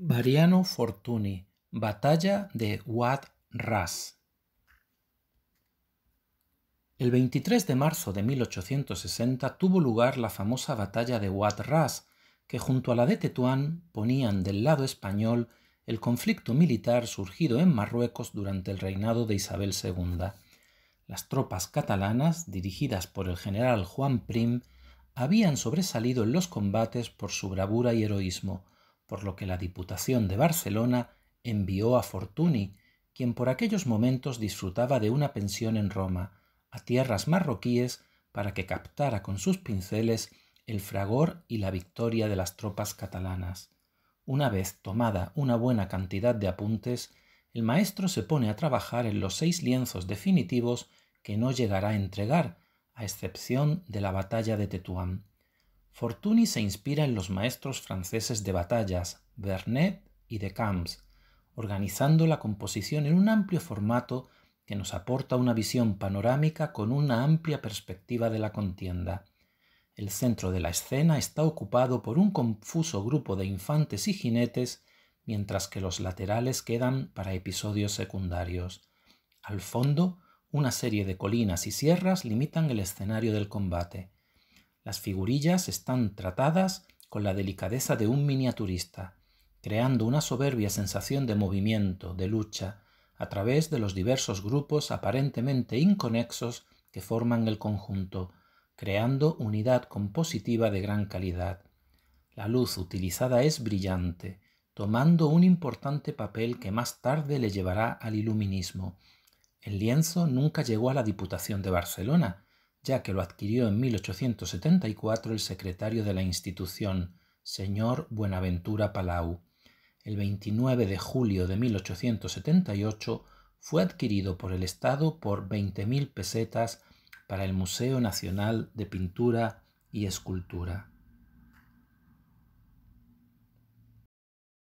Variano FORTUNI, Batalla de Wat Ras. El 23 de marzo de 1860 tuvo lugar la famosa batalla de wat Ras, que junto a la de Tetuán ponían del lado español el conflicto militar surgido en Marruecos durante el reinado de Isabel II. Las tropas catalanas, dirigidas por el general Juan Prim, habían sobresalido en los combates por su bravura y heroísmo, por lo que la Diputación de Barcelona envió a Fortuny, quien por aquellos momentos disfrutaba de una pensión en Roma, a tierras marroquíes para que captara con sus pinceles el fragor y la victoria de las tropas catalanas. Una vez tomada una buena cantidad de apuntes, el maestro se pone a trabajar en los seis lienzos definitivos que no llegará a entregar, a excepción de la batalla de Tetuán. Fortuny se inspira en los maestros franceses de batallas, Vernet y de Camps, organizando la composición en un amplio formato que nos aporta una visión panorámica con una amplia perspectiva de la contienda. El centro de la escena está ocupado por un confuso grupo de infantes y jinetes, mientras que los laterales quedan para episodios secundarios. Al fondo, una serie de colinas y sierras limitan el escenario del combate. Las figurillas están tratadas con la delicadeza de un miniaturista, creando una soberbia sensación de movimiento, de lucha, a través de los diversos grupos aparentemente inconexos que forman el conjunto, creando unidad compositiva de gran calidad. La luz utilizada es brillante, tomando un importante papel que más tarde le llevará al iluminismo. El lienzo nunca llegó a la Diputación de Barcelona, ya que lo adquirió en 1874 el secretario de la institución, señor Buenaventura Palau. El 29 de julio de 1878 fue adquirido por el Estado por 20.000 pesetas para el Museo Nacional de Pintura y Escultura.